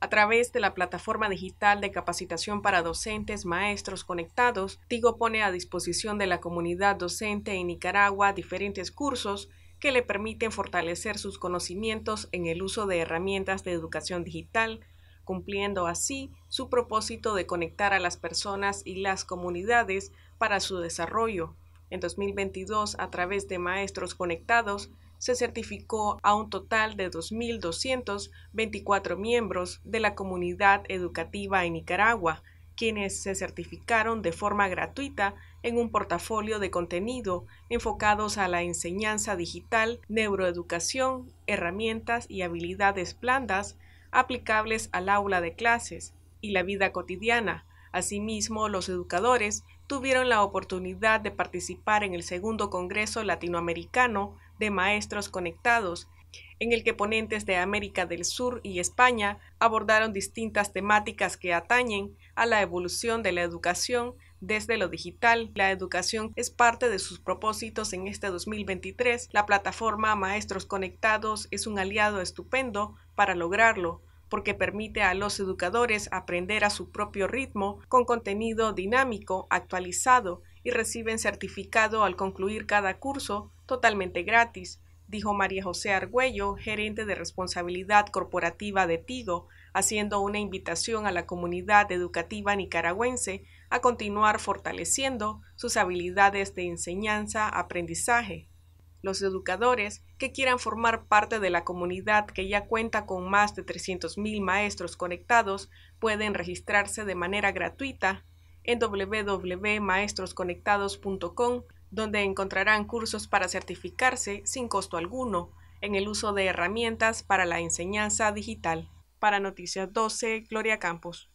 A través de la plataforma digital de capacitación para docentes, maestros conectados, Tigo pone a disposición de la comunidad docente en Nicaragua diferentes cursos que le permiten fortalecer sus conocimientos en el uso de herramientas de educación digital, cumpliendo así su propósito de conectar a las personas y las comunidades para su desarrollo. En 2022, a través de Maestros Conectados, se certificó a un total de 2.224 miembros de la comunidad educativa en Nicaragua, quienes se certificaron de forma gratuita en un portafolio de contenido enfocados a la enseñanza digital, neuroeducación, herramientas y habilidades blandas aplicables al aula de clases y la vida cotidiana, Asimismo, los educadores tuvieron la oportunidad de participar en el segundo Congreso Latinoamericano de Maestros Conectados, en el que ponentes de América del Sur y España abordaron distintas temáticas que atañen a la evolución de la educación desde lo digital. La educación es parte de sus propósitos en este 2023. La plataforma Maestros Conectados es un aliado estupendo para lograrlo porque permite a los educadores aprender a su propio ritmo con contenido dinámico, actualizado y reciben certificado al concluir cada curso totalmente gratis, dijo María José Argüello, gerente de responsabilidad corporativa de Tigo, haciendo una invitación a la comunidad educativa nicaragüense a continuar fortaleciendo sus habilidades de enseñanza-aprendizaje los educadores que quieran formar parte de la comunidad que ya cuenta con más de 300.000 maestros conectados pueden registrarse de manera gratuita en www.maestrosconectados.com, donde encontrarán cursos para certificarse sin costo alguno en el uso de herramientas para la enseñanza digital. Para Noticias 12, Gloria Campos.